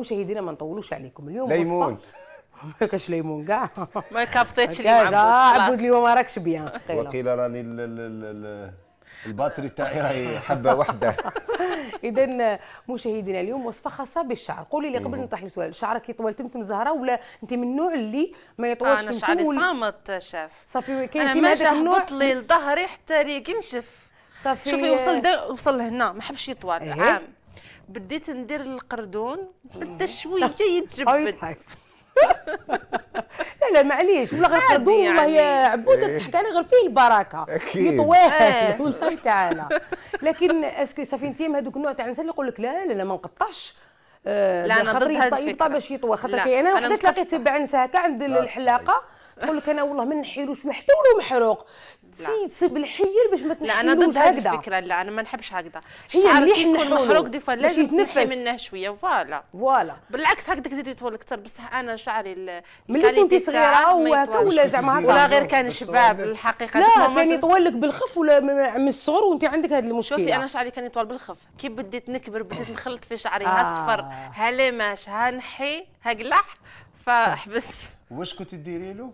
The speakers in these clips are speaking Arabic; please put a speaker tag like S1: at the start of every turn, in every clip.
S1: مشاهدينا ما نطولوش عليكم اليوم ليمون ما كاش ليمون كاع ما
S2: كابطيتش اليوم عبود آه، عبود
S1: اليوم راكش بيان وقيل راني الباتري تاعي راهي
S2: حبه وحده
S1: اذا مشاهدينا اليوم وصفه خاصه بالشعر قولي لي قبل نطرح السؤال سؤال شعرك يطول تمتم زهره ولا انت من النوع اللي ما يطولش انا شعري صامت
S2: شاف صافي كاين انت ما النوع لي لظهري حتى ينشف صافي شوفي وصل وصل لهنا ما حبش يطول إيه. عام بديت ندير القردون بدا شويه يتجبد
S1: لا لا معليش ولا غير القردون والله يا يعني. عبود إيه. تحكي لي غير فيه البركه يطواه والله طيب تعالى لكن اسكو صافي انت هذوك النوع تاع الانسان اللي يقول لك لا لا لا ما نقطعش آه، لا انا ضد هذا يبطى باش يطوى خاطر كي إيه؟ انا وحده تلاقيت بعنسها كاع عند طيب. الحلاقه تقول لك انا والله ما نحيلوش ولو محروق تسي بالحيل الحيل باش ما تنحيلوش لا انا ضد هكذا الفكره
S2: لا انا ما نحبش هكذا هي مليح يكون محروق دي فوا لازم تنحي منه شويه فوالا فوالا بالعكس هكذا زيد يطول اكثر بصح انا شعري ملي كنت صغيره وهكا ولا زعما هكا ولا غير كان شباب الحقيقه لا كان يطول
S1: لك بالخف ولا من الصغر وانت عندك هذا المشكل شوفي انا
S2: شعري كان يطول بالخف كي بديت نكبر بديت نخلط في شعري ها آه. صفر ها لماش ها نحي ها فحبس واش كنت ديري له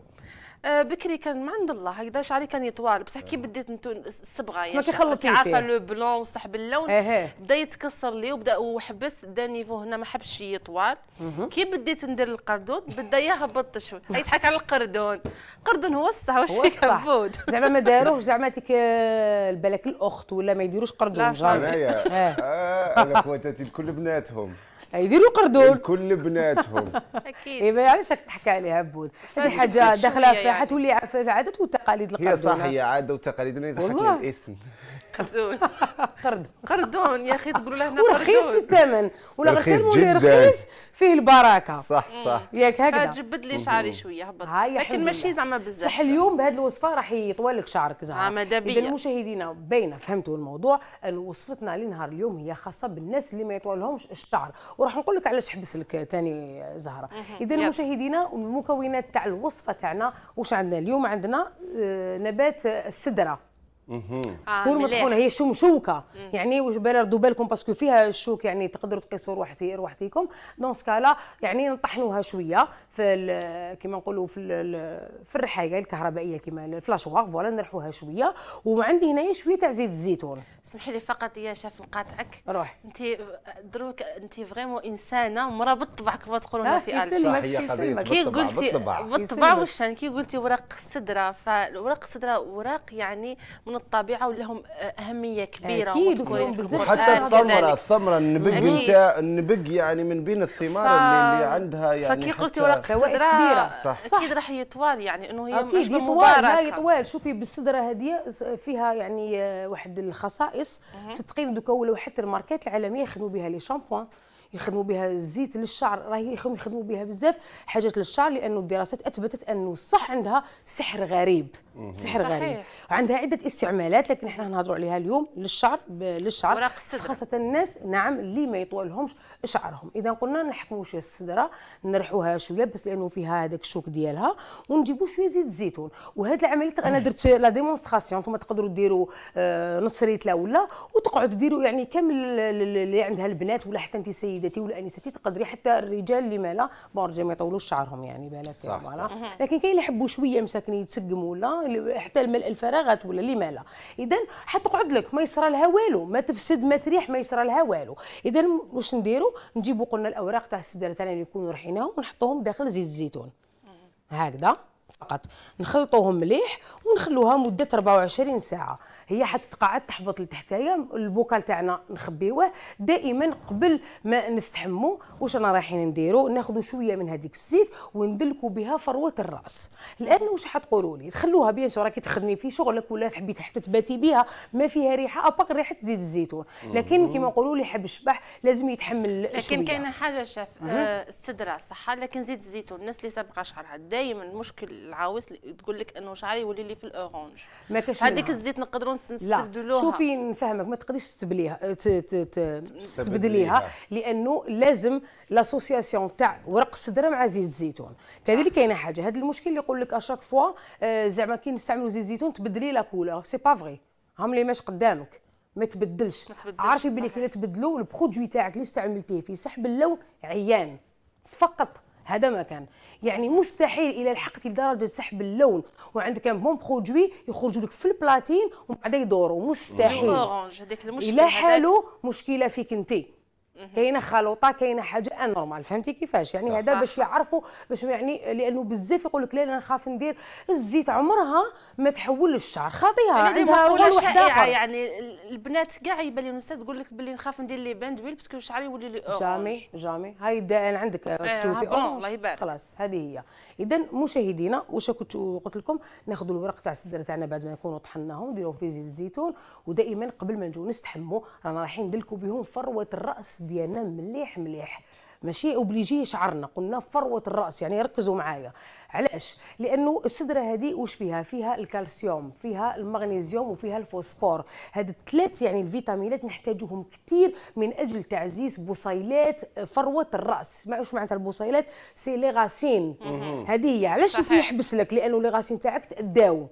S2: آه، بكري كان ما عند الله هكذا شعري كان يطوال بصح آه. كي بديت نتو الصبغه يعني كيخلطي عارفه لو بلون صح باللون اه إيه. بدا يتكسر لي وبدا وحبس دا نيفو هنا ما حبش يطوال كي بديت ندير القردون بدا يهبط شوي يضحك على القردون القردون هو الصح واش فيك عبود زعما ما داروش
S1: زعما تيك آه، بالك الاخت ولا ما يديروش قردون لا إيه. اه
S2: على خواتاتي الكل بناتهم
S1: يديروا قردون
S2: كل بناتهم
S1: اكيد ايوا علاش يعني راك تحكي عليها بود هذه حاجه داخله فيها يعني. حتولي عادات وتقاليد والتقاليد القردون هي صح هي
S2: عاده وتقاليد ونضحك الاسم قردون قردون قردون يا اخي تقولوا له هنا ورخيص في الثمن ولا غير اللي رخيص
S1: فيه البركه صح صح ياك هكذا جبد
S2: لي شعري شويه هبط لكن ماشي زعما بزاف صح اليوم
S1: بهذه الوصفه راح يطول لك شعرك زعما اذا مشاهدينا باينه فهمتوا الموضوع ان وصفتنا لنهار اليوم هي خاصه بالناس اللي ما يطولهمش الشعر وراح نقول لك علاش حبس لك ثاني زهره اذا مشاهدينا المكونات تاع الوصفه تاعنا واش عندنا اليوم عندنا آه، نبات السدره
S2: تكون آه، مطحونه هي
S1: شو مشوكه يعني ردوا بالكم باسكو فيها الشوك يعني تقدروا تقيسوا روحتي روحتيكم دون سكالا يعني نطحنوها شويه في كيما نقولوا في في الرحايه الكهربائيه كيما الفلاشوار فوالا نرحوها شويه وعندي هنايا شويه تاع زيت الزيتون
S2: سمحي لي فقط يا شاف نقاطعك روح انت دروك انت فريمون انسانه مرا بالطبع كما تقولوا آه، في الجيريا كي قلتي بالطبع والشان كي قلتي ورق السدره فورق السدره ورق يعني من الطبيعه ولهم اهميه كبيره اكيد حتى الثمره الثمره النبق انت النبق يعني من بين الثمار ف... اللي عندها يعني فكي قلتي ورق السدره كبيره صح صح اكيد راح يطوال يعني انه هي اكيد يطوال لا يطوال
S1: شوفي بالسدره هذه فيها يعني آه، واحد الخصائص صدقين دوكا ولاو حتى الماركات العالميه يخدموا بها لي شامبوان يخدموا بها الزيت للشعر راهي يخدموا بها بزاف حاجات للشعر لانه الدراسات اثبتت انه صح عندها سحر غريب سحر صحيح. غريب وعندها عده استعمالات لكن احنا هنهضروا عليها اليوم للشعر للشعر خاصه الناس نعم اللي ما يطولهمش شعرهم اذا قلنا نحكموا شويه الصدره نرحوها شويه بس لانه فيها هذاك الشوك ديالها ونجيبوا شويه زيت الزيتون وهذه العمليه انا درت لا ديمونستراسيون انتم تقدروا ديروا آه، نص ريتله ولا وتقعدوا ديروا يعني كامل اللي عندها البنات ولا حتى انت سيدتي ولا انستي تقدري حتى الرجال اللي مالا بون ما يطولوش شعرهم يعني بالك صح, صح لكن كاين اللي يحبوا شويه مساكن يتسقموا ولا اللي الملء الفراغات ولا اللي مالا اذا حتقعد لك ما يصرى لها والو ما تفسد ما تريح ما يصرى لها والو اذا واش نديرو نجيبو قلنا الاوراق تاع السدره تاعنا اللي يكونوا رحيناهم ونحطوهم داخل زيت الزيتون هكذا فقط نخلطوهم مليح ونخلوها مده 24 ساعه هي حتتقاعد تحبط لتحتايا البوكال تاعنا نخبيوه دائما قبل ما نستحمو واش انا رايحين نديرو ناخذ شويه من هذيك الزيت وندلكوا بها فروه الراس الان واش حتقولوا لي تخلوها بيان سو راكي تخدمي في شغلك ولا تحبي حتى تباتي بها ما فيها ريحه اباك ريحه زيت الزيتون لكن كما نقولوا لي حب الشبح لازم يتحمل لكن كاينه
S2: حاجه شاف استدراء صح لكن زيت الزيتون الناس اللي سابقه شعرها دائما المشكل العاوس تقول لك انه شعري يولي لي في الاورانج
S1: ما كاش هذيك الزيت
S2: نقدروا نستبدلوها شوفي
S1: نفهمك ما تقدريش تستبدليها تستبدليها لانه لازم لاسوسياسيون تاع ورق الصدره مع زيت الزيتون كذلك كاينه حاجه هذا المشكل اللي يقول لك اشاك آه، فوا زعما كي نستعملوا زيت الزيتون تبدلي لا كولور سي با فغي هم لي ماش قدامك ما تبدلش عارفي بلي كي تبدلوا البرودوي تاعك اللي استعملتيه فيه سحب اللون عيان فقط هذا ما كان يعني مستحيل الى لحقتي لدرجه سحب اللون وعندك ان بون برودوي يخرجوا لك في البلاتين ومن بعد يدوروا مستحيل الى حاله
S2: الا حالو
S1: مشكله فيك انت كاينه خلوطه كاينه حاجه انورمال فهمتي كيفاش يعني هذا باش يعرفوا باش يعني لانه بزاف يقول لك لا انا نخاف ندير الزيت عمرها ما تحول للشعر خاطيها عندها مقوله شائعه
S2: يعني البنات كاع يبان لي الاستاذ تقول لك باللي نخاف ندير لي باند ويل باسكو شعري يولي لي جامي
S1: جامي هاي دائن عندك آه، إيه، تشوفي الله يبارك خلاص هذه هي اذا مشاهدينا واش كنت قلت لكم ناخذوا الورق تاع السدر تاعنا بعد ما يكونوا طحناهم نديرهم في زيت الزيتون ودائما قبل ما نجيو نستحموا رانا رايحين ندلكوا بهم فروه الراس ديالنا مليح مليح ماشي اوبليجي شعرنا قلنا فروه الراس يعني ركزوا معايا علاش لانه السدره هذه واش فيها فيها الكالسيوم فيها المغنيزيوم وفيها الفوسفور هاد الثلاث يعني الفيتامينات نحتاجوهم كثير من اجل تعزيز بصيلات فروه الراس ما واش معناتها البصيلات سي لي غاسين هذه هي علاش انت يحبس لك لانه لي غاسين تاعك تداو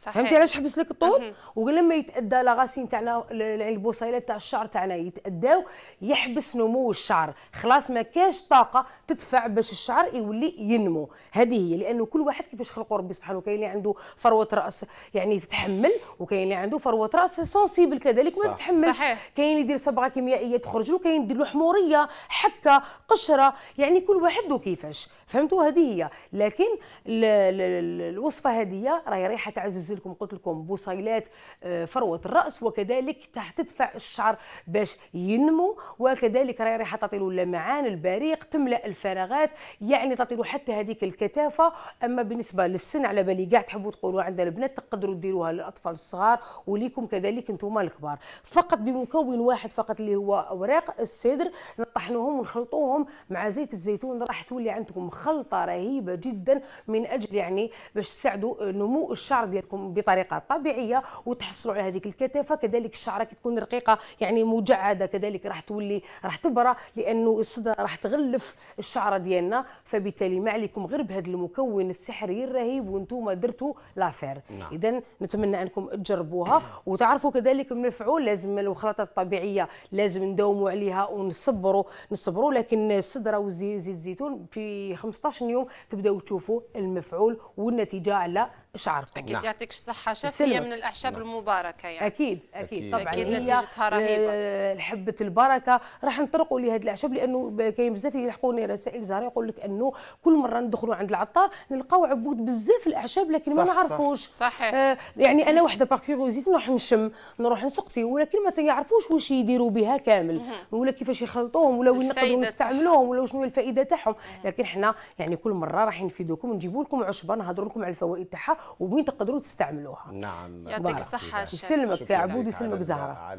S1: صحيح. فهمتي علاش حبس لك الطول ولما يتادى لاغاسين تاعنا البصيلات تاع الشعر تاعنا يتاداو يحبس نمو الشعر خلاص ما كاش طاقه تدفع باش الشعر يولي ينمو هذه هي لانه كل واحد كيفاش خلقه ربي سبحانه كاين اللي عنده فروه راس يعني تتحمل وكاين اللي عنده فروه راس سونسيبل كذلك ما تتحملش كاين اللي يدير صبغه كيميائيه تخرج له كاين يدير له حموريه حكه قشره يعني كل واحد وكيفاش فهمتوا هذه هي لكن الوصفه هذه راهي رايحه تعزز تنزل لكم قلت لكم بصيلات آه، فروه الراس وكذلك تحت تدفع الشعر باش ينمو وكذلك راهي ريحه تعطي اللمعان البريق تملا الفراغات يعني تعطي حتى هذيك الكثافه اما بالنسبه للسن على بالي كاع تحبوا تقولوا عند البنات تقدروا ديروها للاطفال الصغار وليكم كذلك انتم الكبار فقط بمكون واحد فقط اللي هو اوراق السدر نطحنوهم ونخلطوهم مع زيت الزيتون راح تولي عندكم خلطه رهيبه جدا من اجل يعني باش تساعدوا نمو الشعر ديالكم لكم بطريقه طبيعيه وتحصلوا على هذيك الكثافه كذلك الشعره كتكون رقيقه يعني مجعده كذلك راح تولي راح تبرى لانه الصدر راح تغلف الشعره ديالنا فبالتالي ما عليكم غير بهذا المكون السحري الرهيب وانتم درتوا لافير نعم. اذا نتمنى انكم تجربوها وتعرفوا كذلك المفعول لازم الخلطات الطبيعيه لازم نداوموا عليها ونصبروا نصبروا لكن الصدره وزيت الزيتون في 15 يوم تبداو تشوفوا المفعول والنتيجه على
S2: شعركم اكيد نعم. يعطيك الصحه شافيه من الاعشاب نعم. المباركه يعني اكيد اكيد, أكيد. طبعا أكيد نتيجتها رهيبه
S1: آه، حبه البركه راح نطرقوا لهذه الاعشاب لانه كاين بزاف يلحقوني رسائل زهر يقول لك انه كل مره ندخلوا عند العطار نلقاو عبود بزاف الاعشاب لكن ما نعرفوش صح. صحيح آه يعني انا وحده زيت نروح نشم نروح نسقسي ولكن ما يعرفوش واش يديروا بها كامل ولا كيفاش يخلطوهم ولا وين نقدروا نستعملوهم ولا شنو الفائده تاعهم لكن حنا يعني كل مره راح نفيدوكم نجيبوا لكم عشبه نهضروا لكم على الفوائد تاعها وانت تقدروا تستعملوها
S2: نعم يعطيك الصحه يسلمك يا عبود يسلمك زهره